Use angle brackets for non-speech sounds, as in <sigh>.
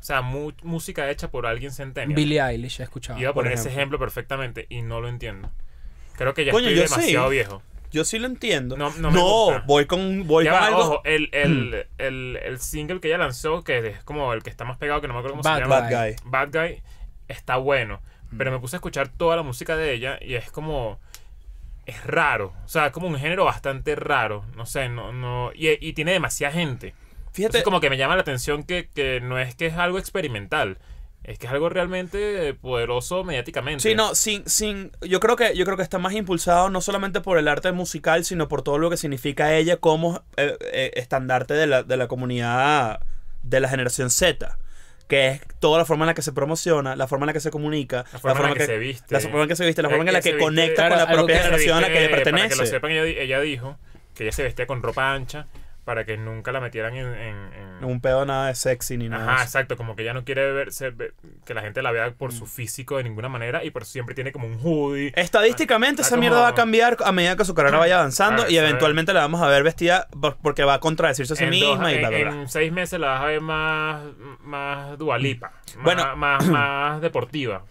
O sea, música hecha por alguien centenario. Billie Eilish, ya escuchado. Iba a poner ese ejemplo perfectamente y no lo entiendo. Creo que ya estoy demasiado viejo. Yo sí lo entiendo. No, no, voy con. Voy con mm. el, single que ella lanzó, que es como el que está más pegado, que no me acuerdo cómo se llama. Bad Guy. Bad Guy, está bueno. Mm. Pero me puse a escuchar toda la música de ella y es como. Es raro. O sea, es como un género bastante raro. No sé, no. no y, y tiene demasiada gente. Fíjate. como que me llama la atención que, que no es que es algo experimental. Es que es algo realmente poderoso mediáticamente. Sí, no, sin, sin, yo creo que, yo creo que está más impulsado no solamente por el arte musical, sino por todo lo que significa ella como eh, eh, estandarte de la, de la comunidad de la generación Z. Que es toda la forma en la que se promociona, la forma en la que se comunica, la forma, en la que, se viste. La forma en que se viste, la forma en la que, conecta con la propia generación a la que le pertenece. Para que lo sepan, ella dijo que ella se vestía con ropa ancha para que nunca la metieran en, en, un pedo nada de sexy ni nada. Ajá, exacto, como que ella no quiere verse, que la gente la vea por su mm. físico de ninguna manera y por eso siempre tiene como un hoodie. Estadísticamente ah, esa mierda va a cambiar a medida que su carrera ah, vaya avanzando y eventualmente la vamos a ver vestida porque va a contradecirse a sí misma y la En seis meses la vas a ver más, más dualipa, bueno, más, más <clears throat> deportiva.